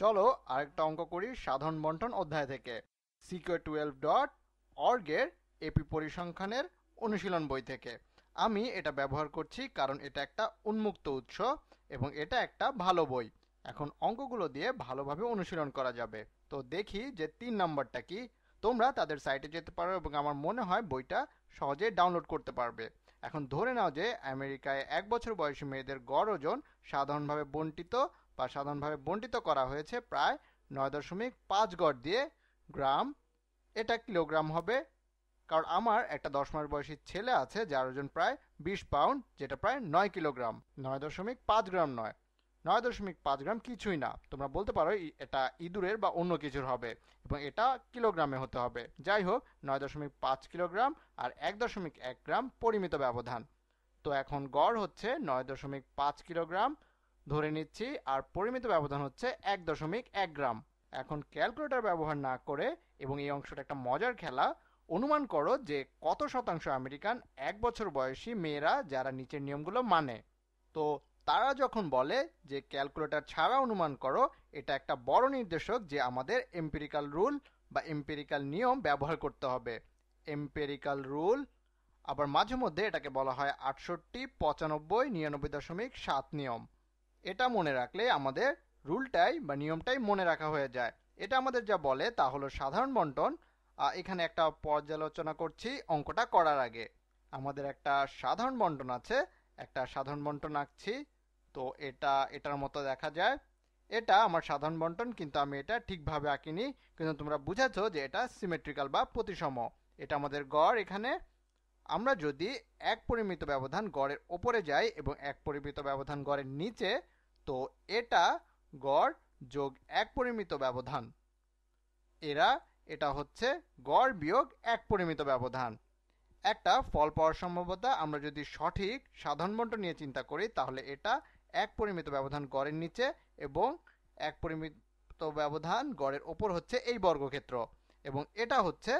চলো আরেকটা অঙ্ক করি সাধারণ বন্টন অধ্যায় থেকে সিকিউ টুয়েলভ ডট অর্গের এপি পরিসংখ্যানের অনুশীলন বই থেকে আমি এটা ব্যবহার করছি কারণ এটা একটা উন্মুক্ত উৎস এবং এটা একটা ভালো বই এখন অঙ্কগুলো দিয়ে ভালোভাবে অনুশীলন করা যাবে তো দেখি যে তিন নাম্বারটা কি তোমরা তাদের সাইটে যেতে পারো এবং আমার মনে হয় বইটা সহজে ডাউনলোড করতে পারবে এখন ধরে নাও যে আমেরিকায় এক বছর বয়সী মেয়েদের গড় ওজন সাধারণভাবে বন্টিত বা সাধারণভাবে বণ্টিত করা হয়েছে প্রায় নয় দশমিক পাঁচ গড় দিয়ে গ্রাম এটা কিলোগ্রাম হবে কারণ আমার একটা দশ মাস বয়সী ছেলে আছে যার ওজন প্রায় বিশ পাউন্ড যেটা প্রায় নয় কিলোগ্রাম নয় দশমিক পাঁচ গ্রাম নয় নয় দশমিক পাঁচ গ্রাম কিছুই না তোমরা বলতে পারো এটা ইঁদুরের বা অন্য কিছুর হবে এবং এটা কিলোগ্রামে হতে হবে যাই হোক নয় দশমিক পাঁচ কিলোগ্রাম আর এক দশমিক এক গ্রাম পরিমিত ব্যবধান তো এখন গড় হচ্ছে নয় দশমিক পাঁচ কিলোগ্রাম ধরে নিচ্ছি আর পরিমিত ব্যবধান হচ্ছে এক দশমিক এক গ্রাম এখন ক্যালকুলেটর ব্যবহার না করে এবং এই অংশটা একটা মজার খেলা অনুমান করো যে কত শতাংশ আমেরিকান এক বছর বয়সী মেয়েরা যারা নিচের নিয়মগুলো মানে তো তারা যখন বলে যে ক্যালকুলেটর ছাড়া অনুমান করো এটা একটা বড় নির্দেশক যে আমাদের এম্পেরিক্যাল রুল বা এম্পেরিক্যাল নিয়ম ব্যবহার করতে হবে এম্পেরিক্যাল রুল আবার মাঝে মধ্যে এটাকে বলা হয় আটষট্টি পঁচানব্বই নিরানব্বই দশমিক সাত নিয়ম এটা মনে রাখলে আমাদের রুলটাই বা নিয়মটাই মনে রাখা হয়ে যায় এটা আমাদের যা বলে তা হলো সাধারণ বন্টন এখানে একটা পর্যালোচনা করছি অঙ্কটা করার আগে আমাদের একটা সাধারণ বন্টন আছে একটা সাধারণ বন্টন আঁকছি তো এটা এটার মতো দেখা যায় এটা আমার সাধারণ বন্টন কিন্তু আমি এটা ঠিকভাবে আঁকিনি কিন্তু তোমরা বুঝেছো যে এটা সিমেট্রিক্যাল বা প্রতিসম এটা আমাদের গড় এখানে আমরা যদি এক পরিমিত ব্যবধান গড়ের ওপরে যাই এবং এক পরিমিত ব্যবধান গড়ের নিচে তো এটা গড় যোগ এক পরিমিত ব্যবধান এরা এটা হচ্ছে গড় বিয়োগ এক পরিমিত ব্যবধান একটা ফল পাওয়ার সম্ভাব্যতা আমরা যদি সঠিক সাধারণ বন্টন নিয়ে চিন্তা করি তাহলে এটা এক পরিমিত ব্যবধান গড়ের নিচে এবং এক পরিমিত ব্যবধান গড়ের ওপর হচ্ছে এই বর্গক্ষেত্র এবং এটা হচ্ছে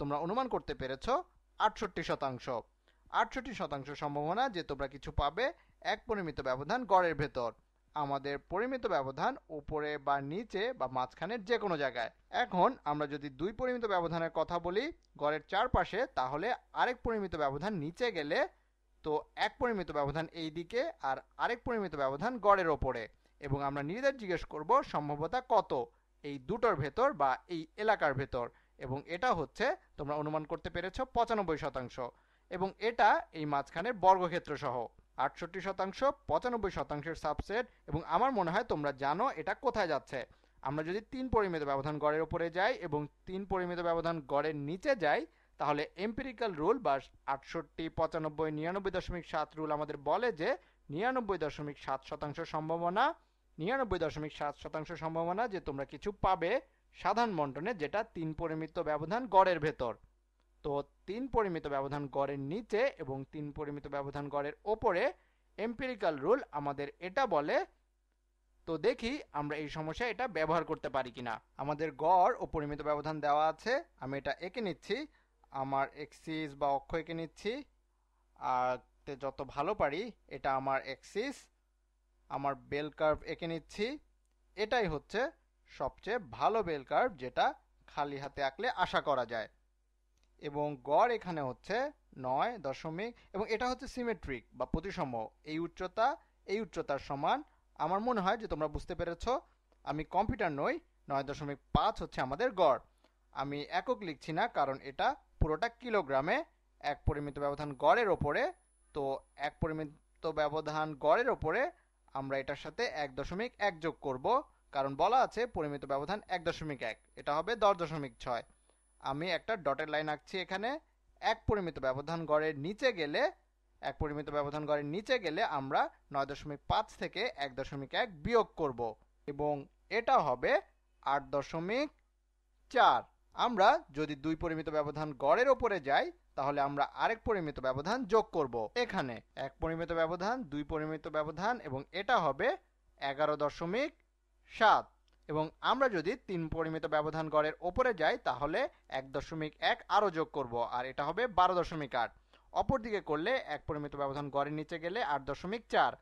তোমরা অনুমান করতে পেরেছো আটষট্টি শতাংশ আটষট্টি শতাংশ সম্ভাবনা যে তোমরা কিছু পাবে এক পরিমিত ব্যবধান গড়ের ভেতর আমাদের পরিমিত ব্যবধান উপরে বা নিচে বা মাঝখানের যে কোনো জায়গায় এখন আমরা যদি দুই পরিমিত ব্যবধানের কথা বলি গড়ের চারপাশে তাহলে আরেক পরিমিত ব্যবধান নিচে গেলে তো এক পরিমিত ব্যবধান এই দিকে আর আরেক পরিমিত ব্যবধান গড়ের ওপরে এবং আমরা নিজেদের জিজ্ঞেস করব সম্ভাব্যতা কত এই দুটোর ভেতর বা এই এলাকার ভেতর এবং এটা হচ্ছে তোমরা অনুমান করতে পেরেছ পঁচানব্বই শতাংশ এবং এটা এই মাঝখানের বর্গক্ষেত্র সহ আটষট্টি শতাংশ পঁচানব্বই শতাংশের সাবসেট এবং আমার মনে হয় তোমরা জানো এটা কোথায় যাচ্ছে আমরা যদি তিন পরিমিত ব্যবধান গড়ের উপরে যাই এবং তিন পরিমিত ব্যবধান গড়ের নিচে যাই তাহলে এম্পেরিক্যাল রুল বা আটষট্টি পঁচানব্বই নিরানব্বই দশমিক সাত রুল আমাদের বলে যে নিরানব্বই দশমিক সাত শতাংশ সম্ভাবনা নিরানব্বই দশমিক সাত শতাংশ সম্ভাবনা যে তোমরা কিছু পাবে সাধারণ বন্টনে যেটা তিন পরিমিত ব্যবধান গড়ের ভেতর তো তিন পরিমিত ব্যবধান গড়ের নিচে এবং তিন পরিমিত ব্যবধান গড়ের ওপরে এম্পিরিক্যাল রুল আমাদের এটা বলে তো দেখি আমরা এই সমস্যায় এটা ব্যবহার করতে পারি কি না আমাদের গড় ও পরিমিত ব্যবধান দেওয়া আছে আমি এটা এঁকে নিচ্ছি আমার এক্সিস বা অক্ষ এঁকে নিচ্ছি আর যত ভালো পারি এটা আমার এক্সিস আমার বেল কার্ভ এঁকে নিচ্ছি এটাই হচ্ছে সবচেয়ে ভালো বেল কার্ভ যেটা খালি হাতে আঁকলে আশা করা যায় এবং গড় এখানে হচ্ছে নয় দশমিক এবং এটা হচ্ছে সিমেট্রিক বা প্রতিসম এই উচ্চতা এই উচ্চতার সমান আমার মনে হয় যে তোমরা বুঝতে পেরেছ আমি কম্পিউটার নই নয় দশমিক পাঁচ হচ্ছে আমাদের গড় আমি একক লিখছি না কারণ এটা পুরোটা কিলোগ্রামে এক পরিমিত ব্যবধান গড়ের ওপরে তো এক পরিমিত ব্যবধান গড়ের ওপরে আমরা এটার সাথে এক দশমিক এক যোগ করবো কারণ বলা আছে পরিমিত ব্যবধান এক দশমিক এক এটা হবে দশ দশমিক ছয় আমি একটা ডটের লাইন আঁকছি এখানে এক পরিমিত ব্যবধান গড়ের নিচে গেলে এক পরিমিত ব্যবধান গড়ের নিচে গেলে আমরা নয় দশমিক পাঁচ থেকে এক দশমিক এক বিয়োগ করব এবং এটা হবে আট দশমিক চার আমরা যদি দুই পরিমিত ব্যবধান গড়ের ওপরে যাই তাহলে আমরা আরেক পরিমিত ব্যবধান যোগ করব এখানে এক পরিমিত ব্যবধান দুই পরিমিত ব্যবধান এবং এটা হবে এগারো দশমিক সাত এবং আমরা যদি তিন পরিমিত ব্যবধান গড়ের ওপরে যাই তাহলে এক দশমিক এক আরও যোগ করব আর এটা হবে বারো দশমিক আট অপরদিকে করলে এক পরিমিত ব্যবধান গড়ের নিচে গেলে আট দশমিক চার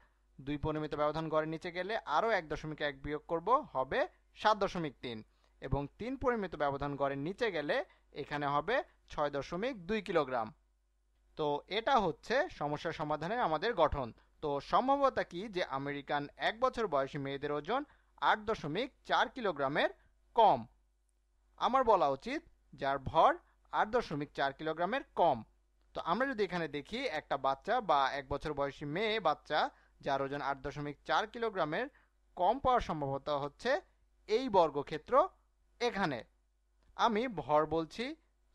দুই পরিমিত ব্যবধান গড়ের নিচে গেলে আরও এক দশমিক এক বিয়োগ করব হবে সাত দশমিক তিন এবং তিন পরিমিত ব্যবধান গড়ের নিচে গেলে এখানে হবে ছয় দশমিক দুই কিলোগ্রাম তো এটা হচ্ছে সমস্যা সমাধানের আমাদের গঠন তো সম্ভবতা কি যে আমেরিকান এক বছর বয়সী মেয়েদের ওজন আট দশমিক চার কিলোগ্রামের কম আমার বলা উচিত যার ভর আট দশমিক চার কিলোগ্রামের কম তো আমরা যদি এখানে দেখি একটা বাচ্চা বা এক বছর বয়সী মেয়ে বাচ্চা যার ওজন আট দশমিক চার কিলোগ্রামের কম পাওয়ার সম্ভবতা হচ্ছে এই বর্গক্ষেত্র এখানে আমি ভর বলছি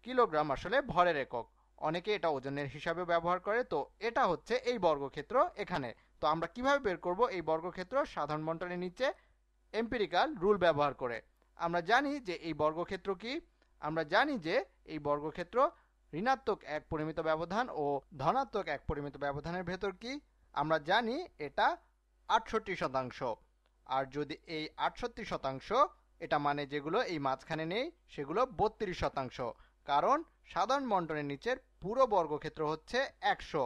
কিলোগ্রাম আসলে ভরের একক অনেকে এটা ওজনের হিসাবে ব্যবহার করে তো এটা হচ্ছে এই বর্গক্ষেত্র এখানে তো আমরা কিভাবে বের করব এই বর্গক্ষেত্র সাধারণ বন্টনের নিচে এম্পেরিক্যাল রুল ব্যবহার করে আমরা জানি যে এই বর্গক্ষেত্র কি আমরা জানি যে এই বর্গক্ষেত্র ঋণাত্মক এক পরিমিত ব্যবধান ও ধনাত্মক এক পরিমিত ব্যবধানের ভেতর কি আমরা জানি এটা আটষট্টি শতাংশ আর যদি এই আটষট্টি শতাংশ এটা মানে যেগুলো এই মাঝখানে নেই সেগুলো বত্রিশ শতাংশ কারণ সাধারণ বন্টনের নিচের পুরো বর্গক্ষেত্র হচ্ছে একশো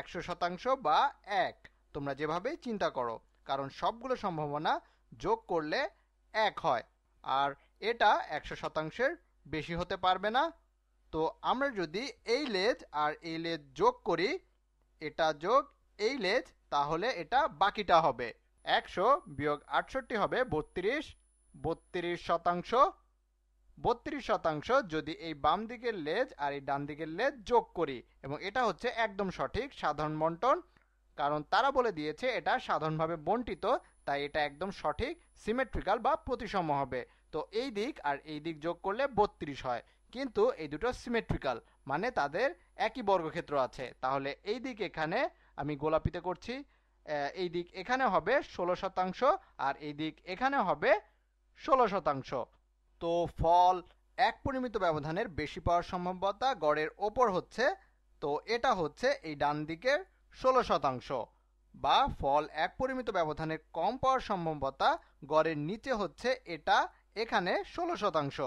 একশো শতাংশ বা এক তোমরা যেভাবে চিন্তা করো কারণ সবগুলো সম্ভাবনা যোগ করলে এক হয় আর এটা একশো শতাংশের বেশি হতে পারবে না তো আমরা যদি এই লেজ আর এই লেজ যোগ করি এটা যোগ এই লেজ তাহলে এটা বাকিটা হবে একশো বিয়োগ আটষট্টি হবে বত্রিশ বত্রিশ শতাংশ বত্রিশ শতাংশ যদি এই বাম দিকের লেজ আর এই ডান দিকের লেজ যোগ করি এবং এটা হচ্ছে একদম সঠিক সাধারণ বন্টন কারণ তারা বলে দিয়েছে এটা সাধারণভাবে বন্টিত তাই এটা একদম সঠিক সিমেট্রিক্যাল বা প্রতিসম হবে তো এই দিক আর এই দিক যোগ করলে বত্রিশ হয় কিন্তু এই দুটো সিমেট্রিক্যাল মানে তাদের একই বর্গক্ষেত্র আছে তাহলে এই দিক এখানে আমি গোলাপিতে করছি এই দিক এখানে হবে ষোলো শতাংশ আর এই দিক এখানে হবে ষোলো শতাংশ তো ফল এক পরিমিত ব্যবধানের বেশি পাওয়ার সম্ভাব্যতা গড়ের ওপর হচ্ছে তো এটা হচ্ছে এই ডান দিকের ষোলো শতাংশ বা ফল এক পরিমিত ব্যবধানে কম পাওয়ার সম্ভাব্যতা গড়ের নিচে হচ্ছে এটা এখানে ষোলো শতাংশ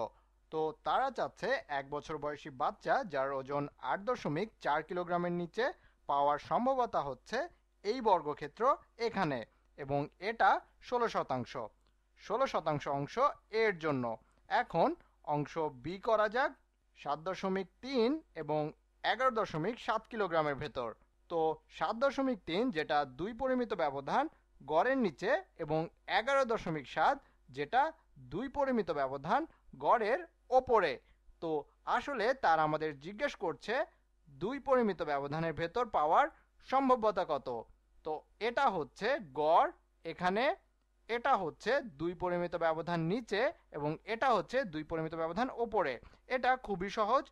তো তারা চাচ্ছে এক বছর বয়সী বাচ্চা যার ওজন আট দশমিক চার কিলোগ্রামের নিচে পাওয়ার সম্ভবতা হচ্ছে এই বর্গক্ষেত্র এখানে এবং এটা ষোলো শতাংশ ষোলো শতাংশ অংশ এর জন্য এখন অংশ বি করা যাক সাত দশমিক তিন এবং এগারো দশমিক সাত কিলোগ্রামের ভেতর তো সাত দশমিক তিন যেটা দুই পরিমিত ব্যবধান গড়ের নিচে এবং এগারো দশমিক সাত যেটা দুই পরিমিত ব্যবধান গড়ের ওপরে তো আসলে তার আমাদের জিজ্ঞেস করছে দুই পরিমিত ব্যবধানের ভেতর পাওয়ার সম্ভাব্যতা কত তো এটা হচ্ছে গড় এখানে এটা হচ্ছে দুই পরিমিত ব্যবধান নিচে এবং এটা হচ্ছে দুই পরিমিত ব্যবধান ওপরে এটা খুবই সহজ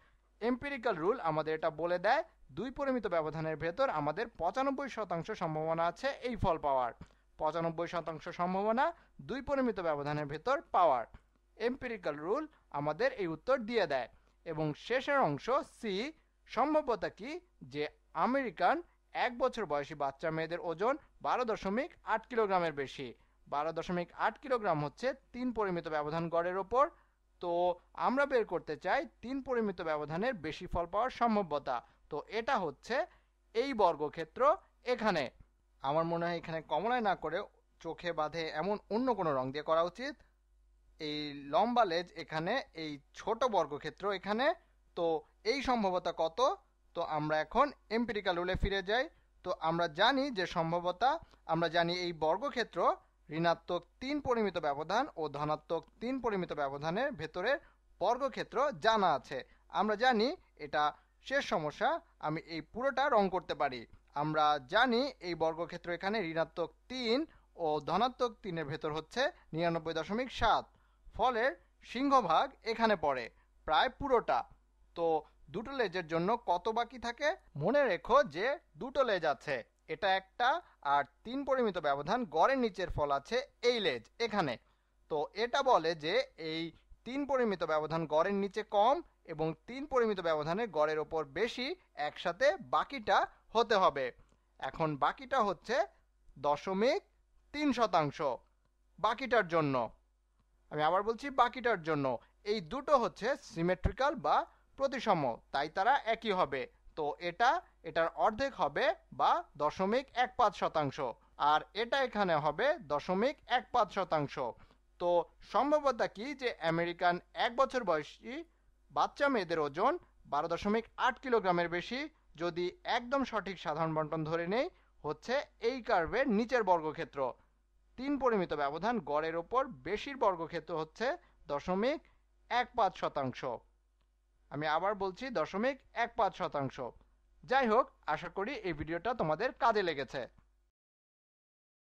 এম্পিরিক্যাল রুল আমাদের এটা বলে দেয় দুই পরিমিত ব্যবধানের ভেতর আমাদের পঁচানব্বই শতাংশ সম্ভাবনা আছে এই ফল পাওয়ার পঁচানব্বই শতাংশ সম্ভাবনা দুই পরিমিত ব্যবধানের ভেতর পাওয়ার এম্পিরিক্যাল রুল আমাদের এই উত্তর দিয়ে দেয় এবং শেষের অংশ সি সম্ভাব্যতা কি যে আমেরিকান এক বছর বয়সী বাচ্চা মেয়েদের ওজন বারো দশমিক আট কিলোগ্রামের বেশি বারো দশমিক আট কিলোগ্রাম হচ্ছে তিন পরিমিত ব্যবধান গড়ের ওপর তো আমরা বের করতে চাই তিন পরিমিত ব্যবধানের বেশি ফল পাওয়ার সম্ভাব্যতা তো এটা হচ্ছে এই বর্গক্ষেত্র এখানে আমার মনে হয় এখানে কমলায় না করে চোখে বাঁধে এমন অন্য কোনো রং দিয়ে করা উচিত এই লম্বা লেজ এখানে এই ছোট বর্গক্ষেত্র এখানে তো এই সম্ভবতা কত তো আমরা এখন এম্পিরিক্যাল রুলে ফিরে যাই তো আমরা জানি যে সম্ভবতা আমরা জানি এই বর্গক্ষেত্র ঋণাত্মক তিন পরিমিত ব্যবধান ও ধনাত্মক তিন পরিমিত ব্যবধানের ভেতরে বর্গক্ষেত্র জানা আছে আমরা জানি এটা শেষ সমস্যা আমি এই পুরোটা রং করতে পারি আমরা জানি এই বর্গক্ষেত্র এখানে ঋণাত্মক তিন ও ধনাত্মক তিনের ভেতর হচ্ছে নিরানব্বই দশমিক সাত ফলের সিংহভাগ এখানে পড়ে প্রায় পুরোটা তো দুটো লেজের জন্য কত বাকি থাকে মনে রেখো যে দুটো লেজ আছে এটা একটা আর তিন পরিমিত ব্যবধান গড়ের নিচের ফল আছে এই লেজ এখানে তো এটা বলে যে এই তিন পরিমিত ব্যবধান গড়ের নিচে কম এবং তিন পরিমিত ব্যবধানে গড়ের ওপর বেশি একসাথে বাকিটা হতে হবে এখন বাকিটা হচ্ছে দশমিক তিন শতাংশ বাকিটার জন্য আমি আবার বলছি বাকিটার জন্য এই দুটো হচ্ছে সিমেট্রিক্যাল বা প্রতিসম তাই তারা একই হবে তো এটা এটার অর্ধেক হবে বা দশমিক এক পাঁচ শতাংশ আর এটা এখানে হবে দশমিক এক পাঁচ শতাংশ তো সম্ভাব্যতা কি যে আমেরিকান এক বছর বয়সী বাচ্চা মেয়েদের ওজন বারো দশমিক আট কিলোগ্রামের বেশি যদি একদম সঠিক সাধারণ বন্টন ধরে নেই হচ্ছে এই কার্ভের নিচের বর্গক্ষেত্র তিন পরিমিত ব্যবধান গড়ের ওপর বেশির বর্গক্ষেত্র হচ্ছে দশমিক এক পাঁচ শতাংশ আমি আবার বলছি দশমিক এক পাঁচ শতাংশ যাই হোক আশা করি এই ভিডিওটা তোমাদের কাজে লেগেছে